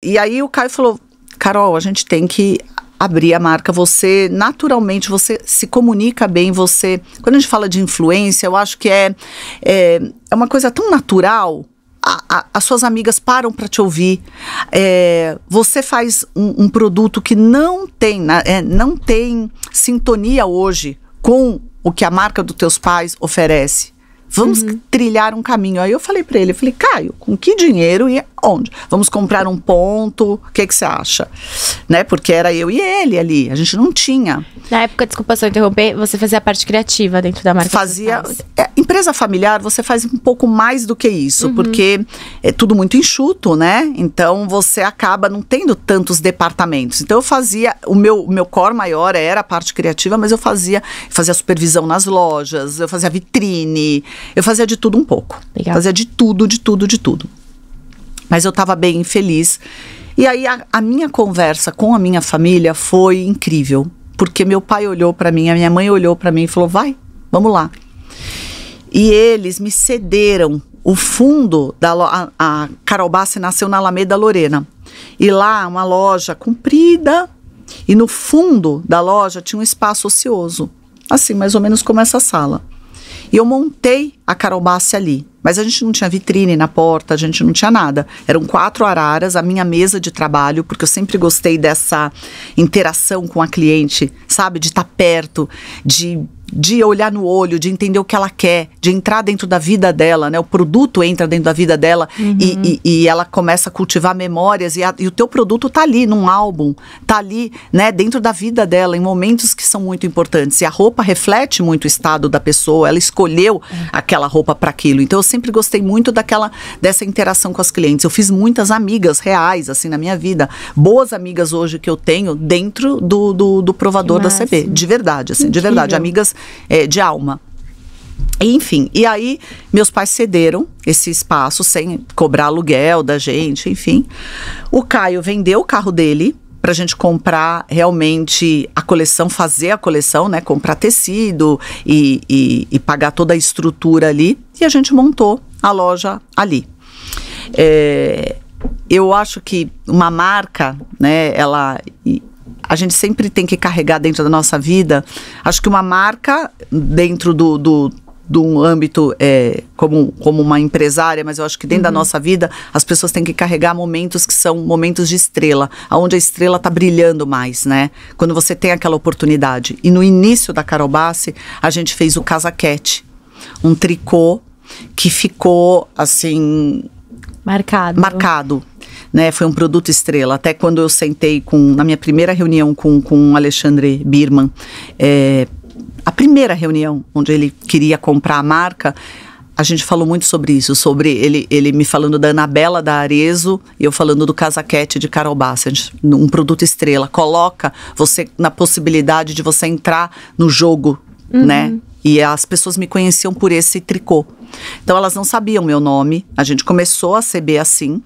E aí o Caio falou: Carol, a gente tem que abrir a marca. Você, naturalmente, você se comunica bem, você. Quando a gente fala de influência, eu acho que é, é, é uma coisa tão natural. A, a, as suas amigas param para te ouvir. É, você faz um, um, produto que não tem, né, é, não tem sintonia hoje com o que a marca dos teus pais oferece. Vamos uhum. trilhar um caminho. Aí eu falei para ele, eu falei, Caio, com que dinheiro e onde? Vamos comprar um ponto, o que, que você acha? Né? Porque era eu e ele ali, a gente não tinha. Na época, desculpa só interromper, você fazia a parte criativa dentro da marca? Fazia. É, empresa familiar, você faz um pouco mais do que isso, uhum. porque é tudo muito enxuto, né? Então você acaba não tendo tantos departamentos. Então eu fazia, o meu, meu core maior era a parte criativa, mas eu fazia, fazia supervisão nas lojas, eu fazia vitrine. Eu fazia de tudo um pouco. Legal. Fazia de tudo, de tudo, de tudo. Mas eu estava bem feliz. E aí a, a minha conversa com a minha família foi incrível, porque meu pai olhou para mim, a minha mãe olhou para mim e falou: "Vai, vamos lá". E eles me cederam o fundo da a, a Carol Bassi nasceu na Alameda Lorena. E lá uma loja comprida e no fundo da loja tinha um espaço ocioso, assim, mais ou menos como essa sala. E eu montei a carobáce ali. Mas a gente não tinha vitrine na porta, a gente não tinha nada. Eram quatro araras, a minha mesa de trabalho, porque eu sempre gostei dessa interação com a cliente, sabe? De estar tá perto, de de olhar no olho, de entender o que ela quer, de entrar dentro da vida dela, né? O produto entra dentro da vida dela uhum. e, e, e, ela começa a cultivar memórias e, a, e, o teu produto tá ali num álbum, tá ali, né? Dentro da vida dela, em momentos que são muito importantes. E a roupa reflete muito o estado da pessoa. Ela escolheu uhum. aquela roupa para aquilo. Então eu sempre gostei muito daquela dessa interação com as clientes. Eu fiz muitas amigas reais assim na minha vida, boas amigas hoje que eu tenho dentro do, do, do provador da CB, de verdade, assim, de verdade, amigas é, de alma. Enfim, e aí meus pais cederam esse espaço sem cobrar aluguel da gente, enfim. O Caio vendeu o carro dele para a gente comprar realmente a coleção, fazer a coleção, né? Comprar tecido e, e, e pagar toda a estrutura ali. E a gente montou a loja ali. É, eu acho que uma marca, né, ela a gente sempre tem que carregar dentro da nossa vida. Acho que uma marca dentro do, do de um âmbito é, como, como uma empresária, mas eu acho que dentro uhum. da nossa vida as pessoas têm que carregar momentos que são momentos de estrela, aonde a estrela está brilhando mais, né? Quando você tem aquela oportunidade. E no início da Carobassi, a gente fez o casaquete, um tricô que ficou assim. Marcado. Marcado né? Foi um produto estrela. Até quando eu sentei com, na minha primeira reunião com, com o Alexandre Birman, é, a primeira reunião onde ele queria comprar a marca, a gente falou muito sobre isso, sobre ele, ele me falando da Anabela da Arezo e eu falando do casaquete de Carol Bassett, um produto estrela. Coloca você na possibilidade de você entrar no jogo, uhum. né? E as pessoas me conheciam por esse tricô. Então elas não sabiam meu nome. A gente começou a CB assim,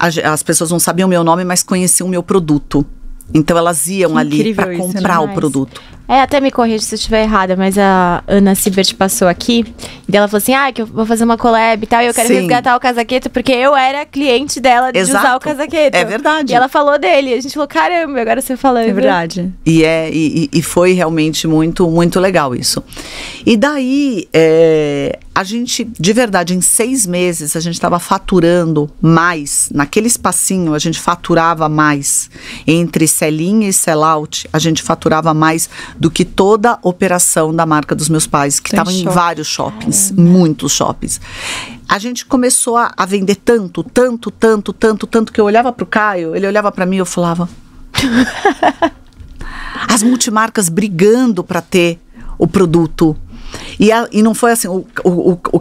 as pessoas não sabiam meu nome, mas conheciam meu produto. Então elas iam que ali para né? comprar o produto. É, até me corrija se eu estiver errada, mas a Ana Sibert passou aqui e ela falou assim: ah, que eu vou fazer uma collab e tal, e eu quero Sim. resgatar o casaqueto, porque eu era cliente dela de Exato. usar o casaqueto. É verdade. E ela falou dele, a gente falou: caramba, agora você falando. É verdade. E, é, e, e foi realmente muito, muito legal isso. E daí, é, a gente, de verdade, em seis meses, a gente estava faturando mais. Naquele espacinho, a gente faturava mais. Entre selinha e sellout, a gente faturava mais do que toda a operação da marca dos meus pais, que estava em vários shoppings, Caramba. É, é. muitos shoppings. A gente começou a, a vender tanto, tanto, tanto, tanto, tanto, que eu olhava para o Caio, ele olhava para mim e eu falava... As multimarcas brigando para ter o produto e, a, e não foi assim, o, o, o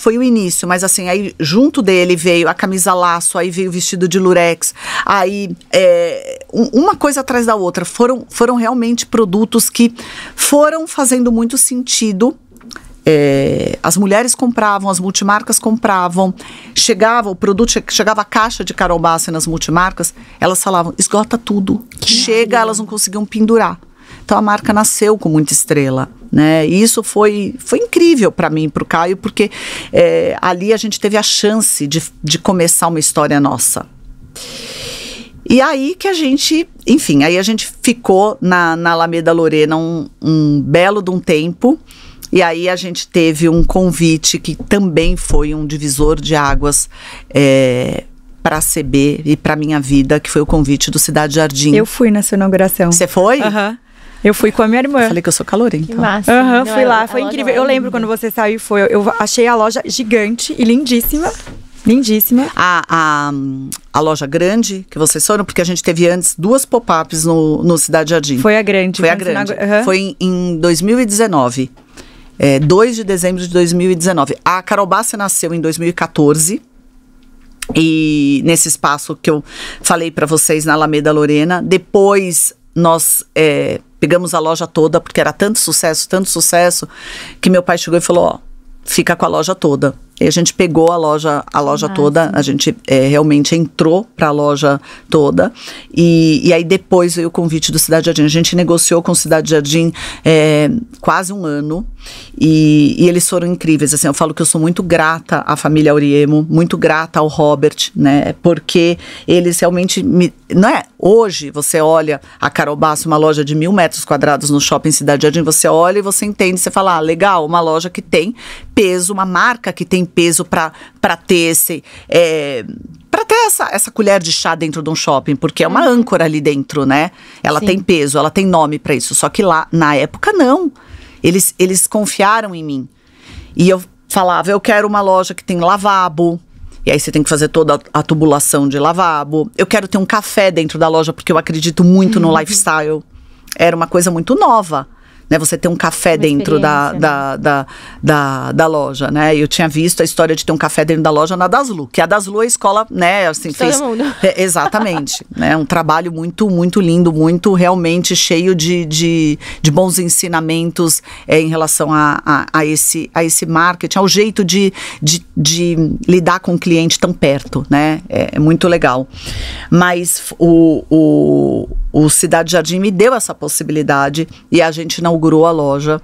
foi o início, mas assim, aí junto dele veio a camisa laço, aí veio o vestido de lurex, aí é, uma coisa atrás da outra. Foram, foram realmente produtos que foram fazendo muito sentido é, as mulheres compravam, as multimarcas compravam, chegava o produto, chegava a caixa de Carol Bassi nas multimarcas, elas falavam, esgota tudo, que chega, maravilha. elas não conseguiam pendurar. Então a marca nasceu com muita estrela. Né? E isso foi, foi incrível para mim, para o Caio, porque é, ali a gente teve a chance de, de começar uma história nossa. E aí que a gente, enfim, aí a gente ficou na, na Alameda Lorena um, um belo de um tempo. E aí a gente teve um convite que também foi um divisor de águas é, para a CB e para minha vida, que foi o convite do Cidade Jardim. Eu fui na sua inauguração. Você foi? Aham. Uhum. Eu fui com a minha irmã. Eu falei que eu sou calorenta. Que então. massa. Uhum, fui lá, foi incrível. Eu é lembro quando você saiu, foi. Eu achei a loja gigante e lindíssima. Lindíssima. A, a, a, loja grande que vocês foram, porque a gente teve antes duas pop-ups no, no Cidade Jardim. Foi a grande. Foi a né? grande. Na... Uhum. Foi em, em 2019. É, 2 de dezembro de 2019. A Carol nasceu em 2014. E nesse espaço que eu falei para vocês na Alameda Lorena. Depois nós é, pegamos a loja toda, porque era tanto sucesso, tanto sucesso, que meu pai chegou e falou: ó, fica com a loja toda. E a gente pegou a loja, a loja toda, a gente é, realmente entrou para a loja toda. E, e aí depois veio o convite do Cidade Jardim. A gente negociou com o Cidade Jardim é, quase um ano. E, e, eles foram incríveis. Assim, eu falo que eu sou muito grata à família Auriemo, muito grata ao Robert, né? Porque eles realmente me, não é? Hoje você olha a Carobaço, uma loja de mil metros quadrados no shopping Cidade Jardim, você olha e você entende, você fala, ah, legal, uma loja que tem peso, uma marca que tem peso para ter esse. É, para ter essa, essa colher de chá dentro de um shopping, porque é uma uhum. âncora ali dentro, né? Ela Sim. tem peso, ela tem nome para isso. Só que lá, na época, não. Eles, eles confiaram em mim. E eu falava, eu quero uma loja que tem lavabo. E aí você tem que fazer toda a tubulação de lavabo. Eu quero ter um café dentro da loja, porque eu acredito muito no uhum. lifestyle. Era uma coisa muito nova né? Você ter um café dentro da, né? da, da, da, da, loja, né? Eu tinha visto a história de ter um café dentro da loja na Daslu, que a Daslu é a escola, né? Assim, Todo Exatamente. mundo. É, exatamente, né? Um trabalho muito, muito lindo, muito realmente cheio de, de, de bons ensinamentos é, em relação a, a, a, esse, a esse marketing, ao jeito de, de, de lidar com o cliente tão perto, né? É, é muito legal. Mas o, o o Cidade Jardim me deu essa possibilidade e a gente inaugurou a loja.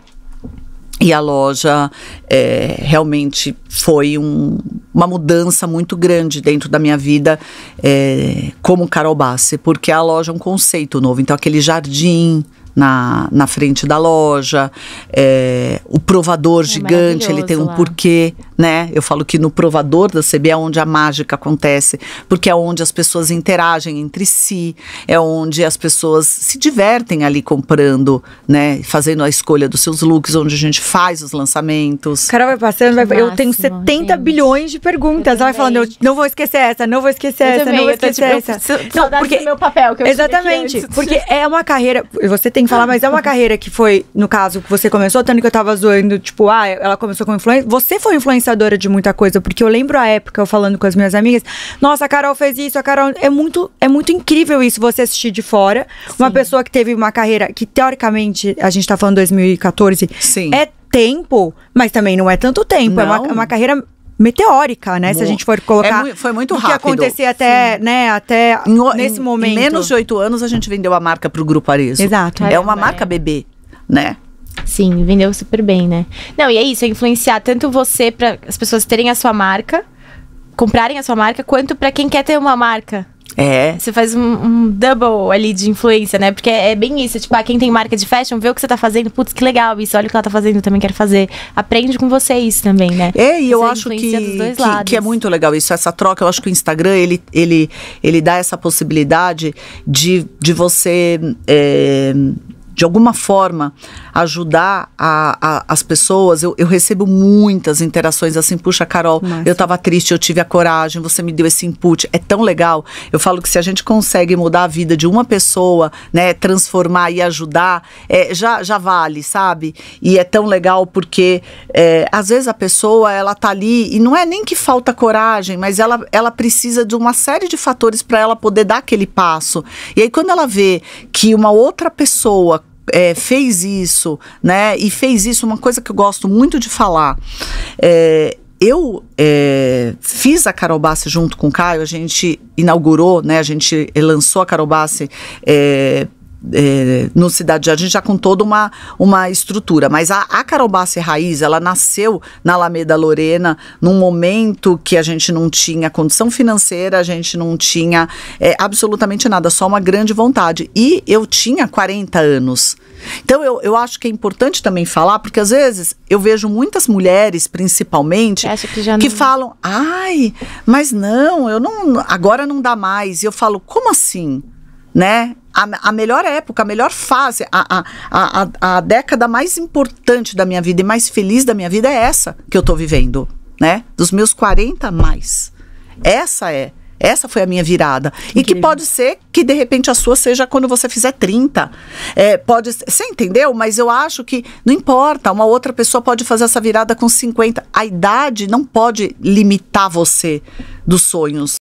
E a loja é, realmente foi um, uma mudança muito grande dentro da minha vida é, como Carol Bassi, porque a loja é um conceito novo. Então, aquele jardim, na, na frente da loja, é, o provador é gigante, ele tem um lá. porquê né? Eu falo que no provador da CB é onde a mágica acontece, porque é onde as pessoas interagem entre si, é onde as pessoas se divertem ali comprando, né? Fazendo a escolha dos seus looks, onde a gente faz os lançamentos. Carol vai passando, vai, máximo, eu tenho 70 gente. bilhões de perguntas. ela vai falando, eu não vou esquecer essa, não vou esquecer eu essa, também, não vou esquecer essa. Tipo, eu, não, porque, meu papel Exatamente, porque é uma carreira, você tem que falar, mas é uma carreira que foi, no caso, que você começou, tanto que eu tava zoando, tipo, ah, ela começou com influência, você foi influência pensadora de muita coisa, porque eu lembro a época eu falando com as minhas amigas, nossa, a Carol fez isso, a Carol. É muito, é muito incrível isso você assistir de fora. Sim. Uma pessoa que teve uma carreira que, teoricamente, a gente tá falando 2014, Sim. é tempo, mas também não é tanto tempo. Não. É uma, uma carreira meteórica, né? Se a gente for colocar. É, foi muito rápido. O que acontecer até, né, até em, nesse momento. Em menos de oito anos a gente vendeu a marca para o Grupo Arezzo. Exato. É, é uma marca bebê, né? Sim, vendeu super bem, né? Não, e é isso, é influenciar tanto você para as pessoas terem a sua marca, comprarem a sua marca, quanto para quem quer ter uma marca. É. Você faz um, um, double ali de influência, né? Porque é, bem isso. Tipo, ah, quem tem marca de fashion, vê o que você tá fazendo. Putz, que legal isso. Olha o que ela tá fazendo, eu também quero fazer. Aprende com vocês também, né? É, e eu acho que, que, que, é muito legal isso. Essa troca, eu acho que o Instagram, ele, ele, ele dá essa possibilidade de, de você, é, de alguma forma ajudar a, a, as pessoas, eu, eu, recebo muitas interações assim, puxa, Carol, eu estava triste, eu tive a coragem, você me deu esse input, é tão legal. Eu falo que se a gente consegue mudar a vida de uma pessoa, né, transformar e ajudar, é, já, já vale, sabe? E é tão legal porque é, às vezes a pessoa, ela tá ali e não é nem que falta coragem, mas ela, ela precisa de uma série de fatores para ela poder dar aquele passo. E aí quando ela vê que uma outra pessoa é, fez isso, né? E fez isso, uma coisa que eu gosto muito de falar. É, eu é, fiz a Carolbasse junto com o Caio, a gente inaugurou, né? A gente lançou a Carolbasse é, é, no Cidade Jardim já com toda uma, uma estrutura. Mas a, a Carobácea Raiz, ela nasceu na Alameda Lorena num momento que a gente não tinha condição financeira, a gente não tinha é, absolutamente nada, só uma grande vontade. E eu tinha 40 anos. Então eu, eu acho que é importante também falar, porque às vezes eu vejo muitas mulheres, principalmente, que, não... que, falam, ai, mas não, eu não, agora não dá mais. E eu falo, como assim? Né? a, a melhor época, a melhor fase, a, a, a, a década mais importante da minha vida e mais feliz da minha vida é essa que eu estou vivendo, né? Dos meus 40 mais. Essa é. Essa foi a minha virada. Incrível. E que pode ser que, de repente, a sua seja quando você fizer 30. É, pode Você entendeu? Mas eu acho que não importa. Uma outra pessoa pode fazer essa virada com 50. A idade não pode limitar você dos sonhos.